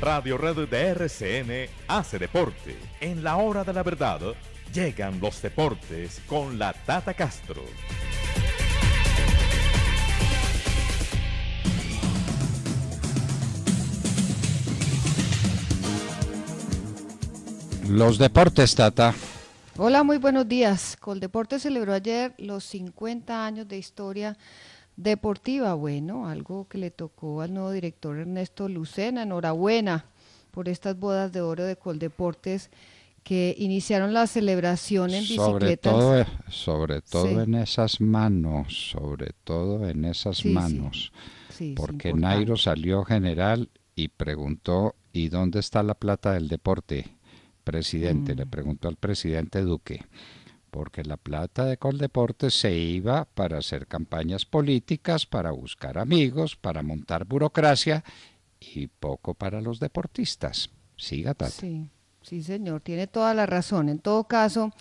Radio Red de RCN hace deporte. En la hora de la verdad, llegan los deportes con la Tata Castro. Los deportes, Tata. Hola, muy buenos días. Coldeporte celebró ayer los 50 años de historia deportiva. Bueno, algo que le tocó al nuevo director Ernesto Lucena. Enhorabuena por estas bodas de oro de Coldeportes que iniciaron la celebración en sobre Todo, e, sobre todo en esas manos, sobre todo en esas manos. porque Nairo salió general y preguntó, ¿y dónde está la plata del deporte? Presidente, le mm. preguntó al presidente Duque porque la plata de Coldeportes se iba para hacer campañas políticas, para buscar amigos, para montar burocracia y poco para los deportistas. Siga, Sí, sí, señor, tiene toda la razón. En todo caso,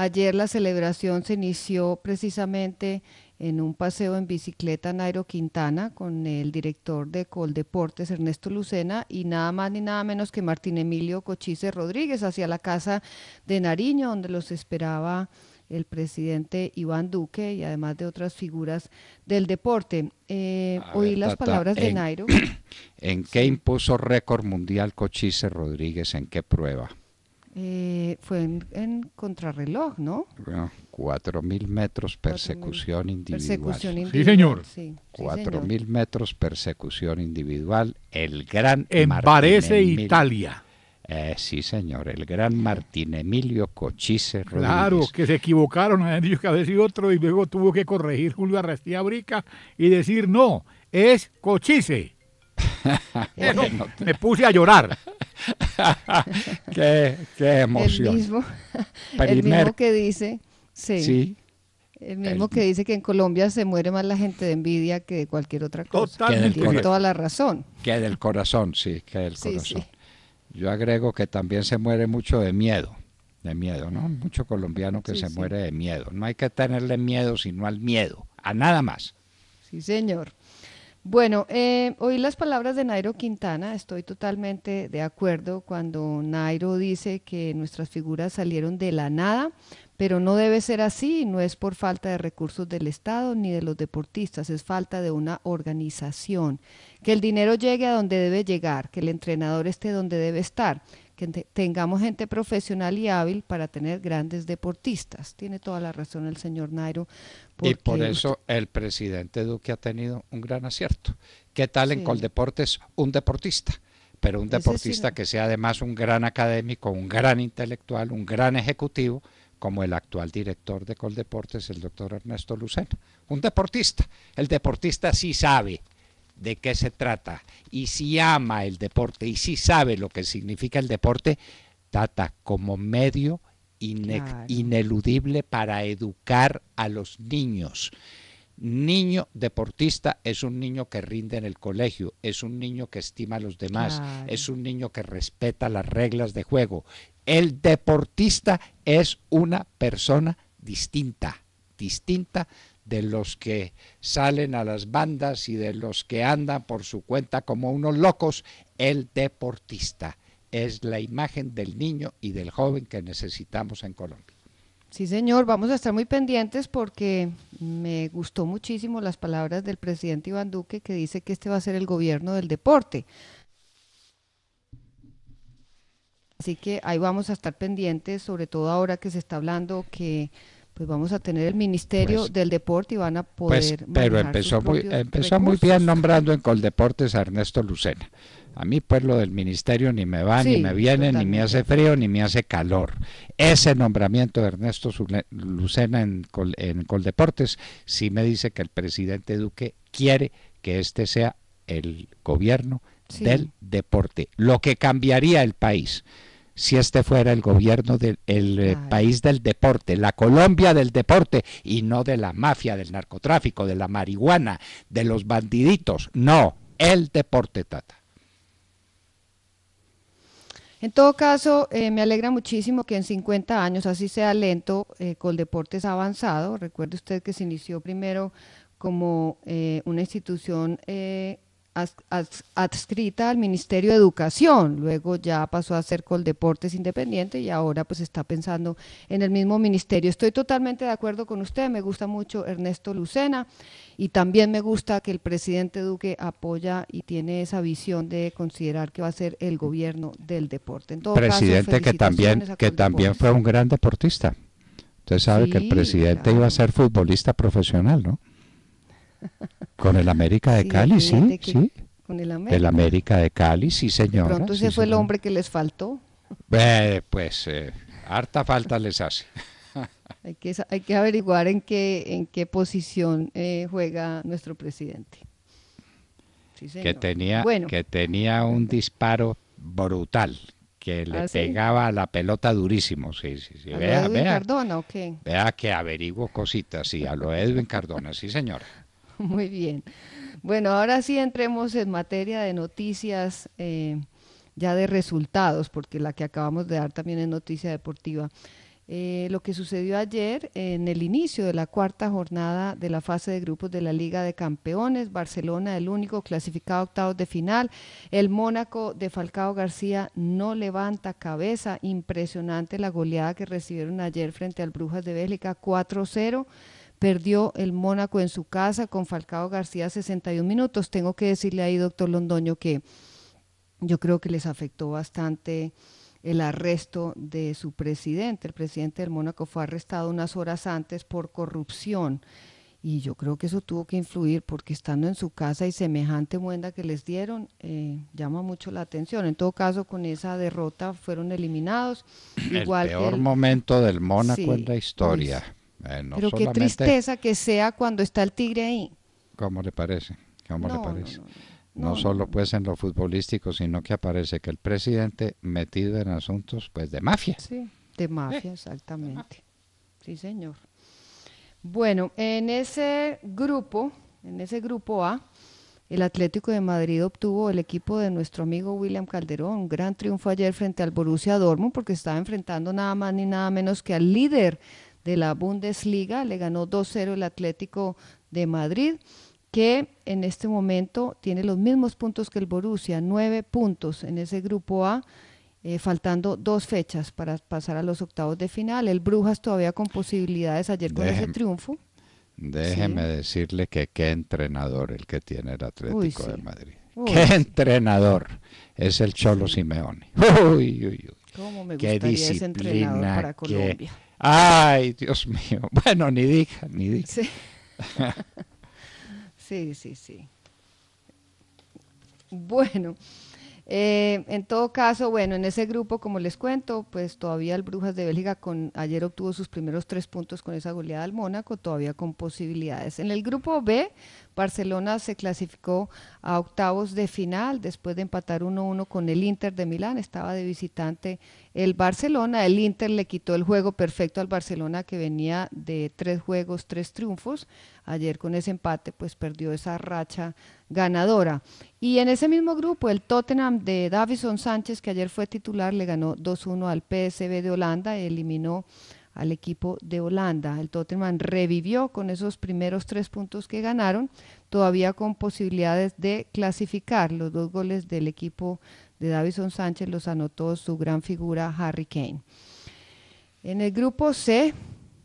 Ayer la celebración se inició precisamente en un paseo en bicicleta Nairo Quintana con el director de Coldeportes Ernesto Lucena y nada más ni nada menos que Martín Emilio Cochise Rodríguez hacia la casa de Nariño donde los esperaba el presidente Iván Duque y además de otras figuras del deporte. Eh, oí las palabras de Nairo. ¿En qué impuso récord mundial Cochise Rodríguez? ¿En qué prueba? Eh, fue en, contrarreloj, ¿no? Cuatro 4.000 metros persecución individual. Sí, señor. 4.000 metros persecución individual. El gran... En Parece, Italia. Eh, sí, señor, el gran Martín Emilio Cochise Rodríguez. Claro, que se equivocaron, han dicho que y otro y luego tuvo que corregir Julio Arrestía Brica y decir, no, es Cochise. me puse a llorar. qué, emoción. El mismo, que dice, sí, el mismo que dice que en Colombia se muere más la gente de envidia que de cualquier otra cosa. Totalmente. Tiene toda la razón. Que del corazón, sí, que del corazón. Yo agrego que también se muere mucho de miedo, de miedo, Mucho colombiano que se muere de miedo. No hay que tenerle miedo, sino al miedo, a nada más. Sí, señor. Bueno, eh, oí las palabras de Nairo Quintana, estoy totalmente de acuerdo cuando Nairo dice que nuestras figuras salieron de la nada, pero no debe ser así, no es por falta de recursos del Estado ni de los deportistas, es falta de una organización, que el dinero llegue a donde debe llegar, que el entrenador esté donde debe estar, que tengamos gente profesional y hábil para tener grandes deportistas. Tiene toda la razón el señor Nairo. Y por eso el presidente Duque ha tenido un gran acierto. ¿Qué tal en Coldeportes un deportista? Pero un deportista que sea además un gran académico, un gran intelectual, un gran ejecutivo, como el actual director de Coldeportes, el doctor Ernesto Lucena. Un deportista. El deportista sí sabe de qué se trata y si ama el deporte y si sabe lo que significa el deporte, trata como medio ineludible para educar a los niños. Niño deportista es un niño que rinde en el colegio, es un niño que estima a los demás, es un niño que respeta las reglas de juego. El deportista es una persona distinta, distinta de los que salen a las bandas y de los que andan por su cuenta como unos locos, el deportista. Es la imagen del niño y del joven que necesitamos en Colombia. Sí, señor, vamos a estar muy pendientes porque me gustó muchísimo las palabras del presidente Iván Duque que dice que este va a ser el gobierno del deporte. Así que ahí vamos a estar pendientes, sobre todo ahora que se está hablando que pues vamos a tener el Ministerio pues del Deporte y van a pues, poder... pero empezó, muy, empezó muy bien nombrando en Coldeportes a Ernesto Lucena. A mí pues lo del ministerio ni me va, ni me viene, ni me hace frío, ni me hace calor. Ese nombramiento de Ernesto Lucena en, Coldeportes sí me dice que el presidente Duque quiere que este sea el gobierno del deporte, lo que cambiaría el país si este fuera el gobierno del eh, país del deporte, la Colombia del deporte y no de la mafia, del narcotráfico, de la marihuana, de los bandiditos. No, el deporte, Tata. En todo caso, eh, me alegra muchísimo que en 50 años, así sea lento, eh, con deportes ha avanzado. Recuerde usted que se inició primero como una institución eh, adscrita al Ministerio de Educación, luego ya pasó a ser Deportes Independiente y ahora pues está pensando en el mismo ministerio. Estoy totalmente de acuerdo con usted, me gusta mucho Ernesto Lucena y también me gusta que el presidente Duque apoya y tiene esa visión de considerar que va a ser el gobierno del deporte. En presidente que también que también fue un gran deportista. Usted sabe que el presidente iba a ser futbolista profesional, ¿no? Con el América de Cali, sí, sí. Con el América. de Cali, sí, señor. Pronto ese fue el hombre que les faltó. Eh, pues eh, harta falta les hace. hay, que, hay que averiguar en qué, en qué posición eh, juega nuestro presidente. Que, tenía, que tenía un disparo brutal, que le ¿Ah, pegaba la pelota durísimo. Sí, sí, sí. vea, Cardona o qué? Vea que averiguo cositas, sí, a lo Edwin Cardona, sí, señora. Muy bien. Bueno, ahora sí entremos en materia de noticias eh, ya de resultados, porque la que acabamos de dar también es noticia deportiva. Eh, lo que sucedió ayer en el inicio de la cuarta jornada de la fase de grupos de la Liga de Campeones, Barcelona el único clasificado octavos de final, el Mónaco de Falcao García no levanta cabeza, impresionante la goleada que recibieron ayer frente al Brujas de Bélgica 4-0. Perdió el Mónaco en su casa con Falcao García 61 minutos. Tengo que decirle ahí, doctor Londoño, que yo creo que les afectó bastante el arresto de su presidente. El presidente del Mónaco fue arrestado unas horas antes por corrupción. Y yo creo que eso tuvo que influir porque estando en su casa y semejante muenda que les dieron, eh, llama mucho la atención. En todo caso, con esa derrota fueron eliminados. El Igual peor momento del Mónaco en la historia. Pero qué tristeza que sea cuando está el tigre ahí. ¿Cómo le parece? ¿Cómo no, le parece? No, solo pues en lo futbolístico, sino que aparece que el presidente metido en asuntos pues de mafia. Sí, de mafia, eh. exactamente. Sí, señor. Bueno, en ese grupo, en ese grupo A, el Atlético de Madrid obtuvo el equipo de nuestro amigo William Calderón, gran triunfo ayer frente al Borussia Dortmund porque estaba enfrentando nada más ni nada menos que al líder de la Bundesliga. Le ganó 2-0 el Atlético de Madrid, que en este momento tiene los mismos puntos que el Borussia, nueve puntos en ese grupo A. Eh, faltando dos fechas para pasar a los octavos de final. El Brujas todavía con posibilidades ayer con ese triunfo. Déjeme decirle que qué entrenador el que tiene el Atlético de Madrid. qué entrenador es el Cholo Simeone. Uy, uy, ¿Cómo me qué gustaría disciplina, ese entrenador para Colombia? Ay, Dios mío. Bueno, ni diga, ni diga. Sí, sí, sí, Bueno, eh, en todo caso, bueno, en ese grupo, como les cuento, pues todavía el Brujas de Bélgica con, ayer obtuvo sus primeros tres puntos con esa goleada al Mónaco, todavía con posibilidades. En el grupo B, Barcelona se clasificó a octavos de final después de empatar 1-1 con el Inter de Milán. Estaba de visitante el Barcelona. El Inter le quitó el juego perfecto al Barcelona que venía de tres juegos, tres triunfos. Ayer con ese empate pues perdió esa racha ganadora. Y en ese mismo grupo el Tottenham de Davison Sánchez que ayer fue titular le ganó 2-1 al PSV de Holanda, eliminó al equipo de Holanda. El Tottenham revivió con esos primeros tres puntos que ganaron, todavía con posibilidades de clasificar. Los dos goles del equipo de Davison Sánchez los anotó su gran figura Harry Kane. En el grupo C,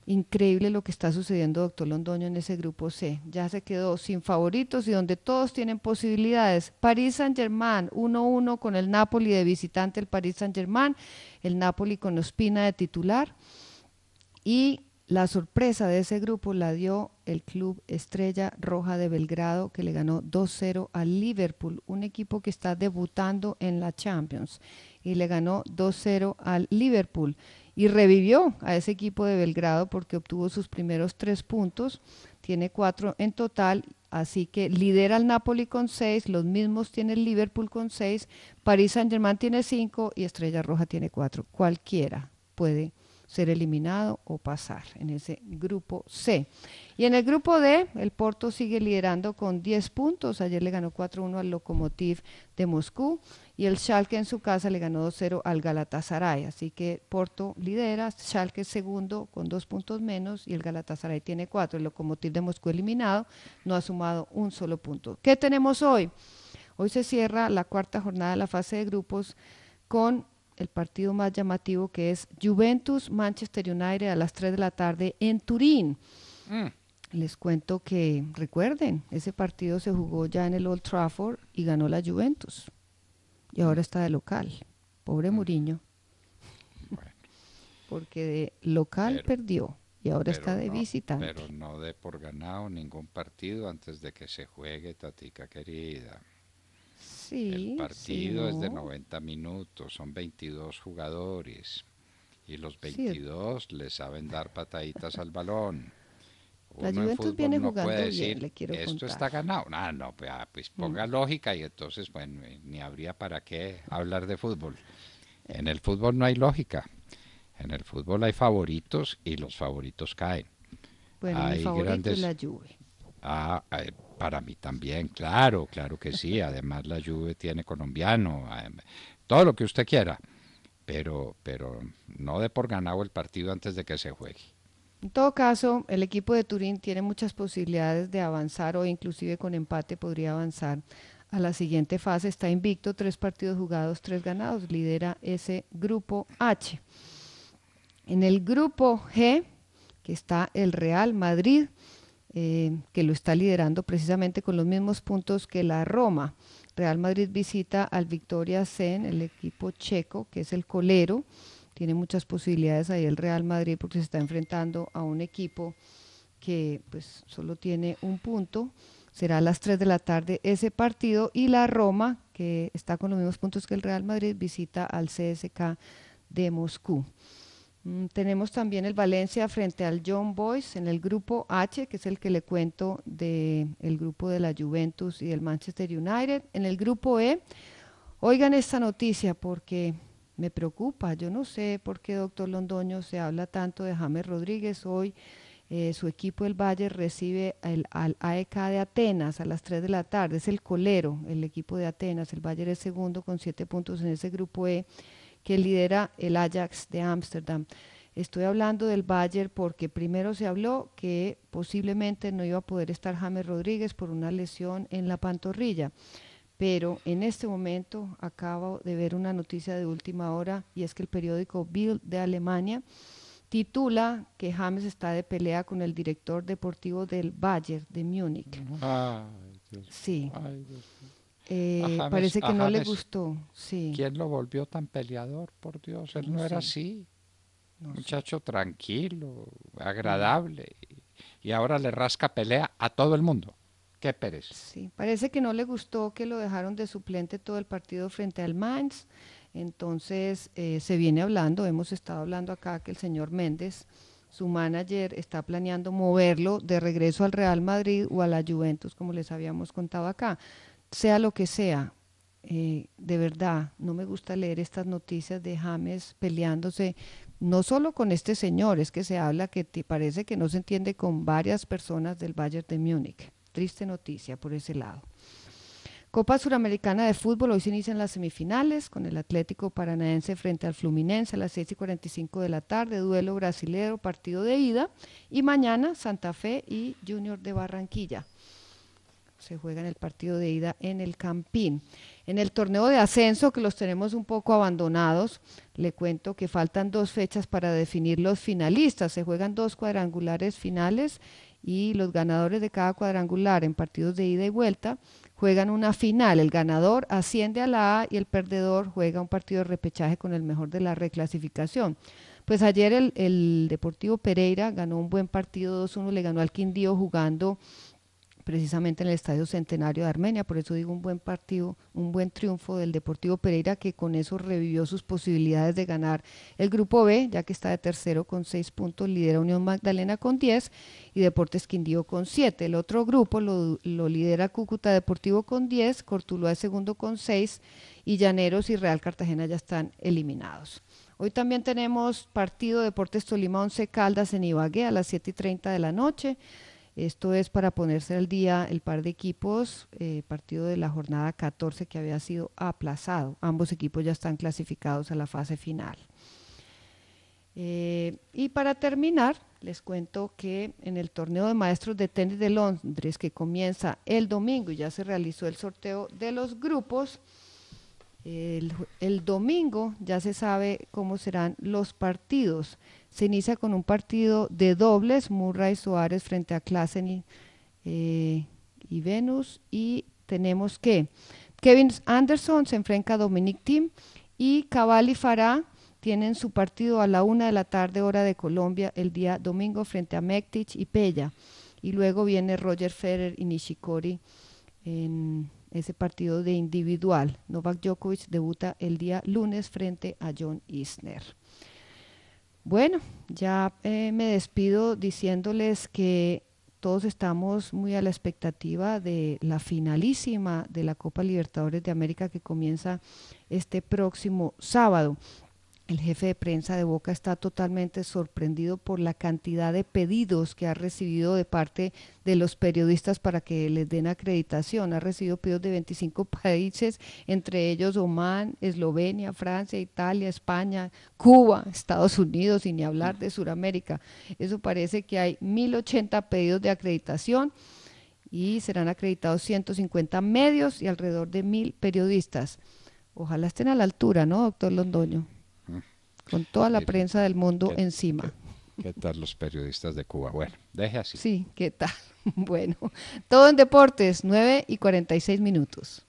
increíble lo que está sucediendo, doctor Londoño, en ese grupo C. Ya se quedó sin favoritos y donde todos tienen posibilidades. París Saint-Germain, 1-1 con el Napoli de visitante, el París Saint-Germain, el Napoli con Ospina de titular. Y la sorpresa de ese grupo la dio el club Estrella Roja de Belgrado, que le ganó 2-0 al Liverpool, un equipo que está debutando en la Champions. Y le ganó 2-0 al Liverpool. Y revivió a ese equipo de Belgrado porque obtuvo sus primeros tres puntos. Tiene cuatro en total. Así que lidera el Napoli con seis, los mismos tiene el Liverpool con seis, París Saint Germain tiene cinco y Estrella Roja tiene cuatro. Cualquiera puede ser eliminado o pasar en ese grupo C. Y en el grupo D, el Porto sigue liderando con 10 puntos. Ayer le ganó 4-1 al Lokomotiv de Moscú y el Schalke en su casa le ganó 2-0 al Galatasaray. Así que Porto lidera, Schalke segundo con dos puntos menos y el Galatasaray tiene cuatro. El Lokomotiv de Moscú eliminado no ha sumado un solo punto. ¿Qué tenemos hoy? Hoy se cierra la cuarta jornada de la fase de grupos con el partido más llamativo que es Juventus Manchester United a las 3 de la tarde en Turín. Mm. Les cuento que, recuerden, ese partido se jugó ya en el Old Trafford y ganó la Juventus. Y ahora mm. está de local. Pobre Muriño. Mm. Porque de local perdió y ahora está de visita. Pero no de por ganado ningún partido antes de que se juegue, Tatica querida el partido es de 90 minutos, son 22 jugadores y los 22 le saben dar pataditas al balón. Uno la Juventus viene jugando puede decir, bien, le Esto está ganado. Ah, no, pues, ah, pues mm. ponga lógica y entonces, bueno, eh, ni habría para qué hablar de fútbol. En el fútbol no hay lógica. En el fútbol hay favoritos y los favoritos caen. Bueno, hay favorito grandes... es la Juve. Ah, eh, para mí también, claro, claro que sí. Además la Juve tiene colombiano, todo lo que usted quiera, pero, pero no de por ganado el partido antes de que se juegue. En todo caso, el equipo de Turín tiene muchas posibilidades de avanzar o inclusive con empate podría avanzar a la siguiente fase. Está invicto, tres partidos jugados, tres ganados. Lidera ese grupo H. En el grupo G, que está el Real Madrid, eh, que lo está liderando precisamente con los mismos puntos que la Roma. Real Madrid visita al Victoria Zen, el equipo checo, que es el colero. Tiene muchas posibilidades ahí el Real Madrid porque se está enfrentando a un equipo que pues solo tiene un punto. Será a las 3 de la tarde ese partido y la Roma, que está con los mismos puntos que el Real Madrid, visita al CSK de Moscú. Mm, tenemos también el Valencia frente al John Boyce en el grupo H, que es el que le cuento del grupo de la Juventus y del Manchester United. En el grupo E, oigan esta noticia porque me preocupa. Yo no sé por qué, doctor Londoño, se habla tanto de James Rodríguez hoy. Eh, su equipo del Valle recibe al AEK de Atenas a las 3 de la tarde. Es el colero, el equipo de Atenas. El Bayer es segundo con 7 puntos en ese grupo E que lidera el Ajax de Ámsterdam. Estoy hablando del Bayern porque primero se habló que posiblemente no iba a poder estar James Rodríguez por una lesión en la pantorrilla. Pero en este momento acabo de ver una noticia de última hora y es que el periódico Bild de Alemania titula que James está de pelea con el director deportivo del Bayern de Múnich. sí. Eh, parece que no le gustó. Sí. ¿Quién lo volvió tan peleador? Por Dios, él no, era así. un Muchacho tranquilo, mm. agradable. Y ahora le rasca pelea a todo el mundo. Qué pérez Sí, parece que no le gustó que lo dejaron de suplente todo el partido frente al Mainz. Entonces eh, se viene hablando, hemos estado hablando acá que el señor Méndez, su manager, está planeando moverlo de regreso al Real Madrid o a la Juventus, como les habíamos contado acá sea lo que sea, eh, de verdad, no me gusta leer estas noticias de James peleándose, no solo con este señor, es que se habla que te parece que no se entiende con varias personas del Bayern de Múnich. Triste noticia por ese lado. Copa Suramericana de Fútbol, hoy se inician las semifinales con el Atlético Paranaense frente al Fluminense a las 6 y 45 de la tarde, duelo brasilero, partido de ida, y mañana Santa Fe y Junior de Barranquilla se juega en el partido de ida en el Campín. En el torneo de ascenso, que los tenemos un poco abandonados, le cuento que faltan dos fechas para definir los finalistas. Se juegan dos cuadrangulares finales y los ganadores de cada cuadrangular en partidos de ida y vuelta juegan una final. El ganador asciende a la A y el perdedor juega un partido de repechaje con el mejor de la reclasificación. Pues ayer el, el Deportivo Pereira ganó un buen partido 2-1, le ganó al Quindío jugando precisamente en el Estadio Centenario de Armenia. Por eso digo un buen partido, un buen triunfo del Deportivo Pereira, que con eso revivió sus posibilidades de ganar el Grupo B, ya que está de tercero con seis puntos, lidera Unión Magdalena con diez y Deportes Quindío con siete. El otro grupo lo, lidera Cúcuta Deportivo con diez, Cortuluá de segundo con seis y Llaneros y Real Cartagena ya están eliminados. Hoy también tenemos partido Deportes Tolima 11 Caldas en Ibagué a las siete y treinta de la noche. Esto es para ponerse al día el par de equipos, eh, partido de la jornada 14 que había sido aplazado. Ambos equipos ya están clasificados a la fase final. Eh, y para terminar, les cuento que en el torneo de maestros de tenis de Londres, que comienza el domingo y ya se realizó el sorteo de los grupos, el domingo ya se sabe cómo serán los partidos se inicia con un partido de dobles, Murray Suárez frente a Klassen eh, y, Venus. Y tenemos que Kevin Anderson se enfrenta a Dominic Thiem y Cavalli y Farah tienen su partido a la una de la tarde hora de Colombia el día domingo frente a Mektic y Pella. Y luego viene Roger Federer y Nishikori en ese partido de individual. Novak Djokovic debuta el día lunes frente a John Isner. Bueno, ya eh, me despido diciéndoles que todos estamos muy a la expectativa de la finalísima de la Copa Libertadores de América que comienza este próximo sábado. El jefe de prensa de Boca está totalmente sorprendido por la cantidad de pedidos que ha recibido de parte de los periodistas para que les den acreditación. Ha recibido pedidos de 25 países, entre ellos Oman, Eslovenia, Francia, Italia, España, Cuba, Estados Unidos, y ni hablar de Sudamérica. Eso parece que hay 1.080 pedidos de acreditación y serán acreditados 150 medios y alrededor de 1.000 periodistas. Ojalá estén a la altura, ¿no, doctor Londoño? con toda la prensa del mundo encima. Qué, tal los periodistas de Cuba? Bueno, deje así. Sí, ¿qué tal? Bueno, todo en deportes, 9 y 46 minutos.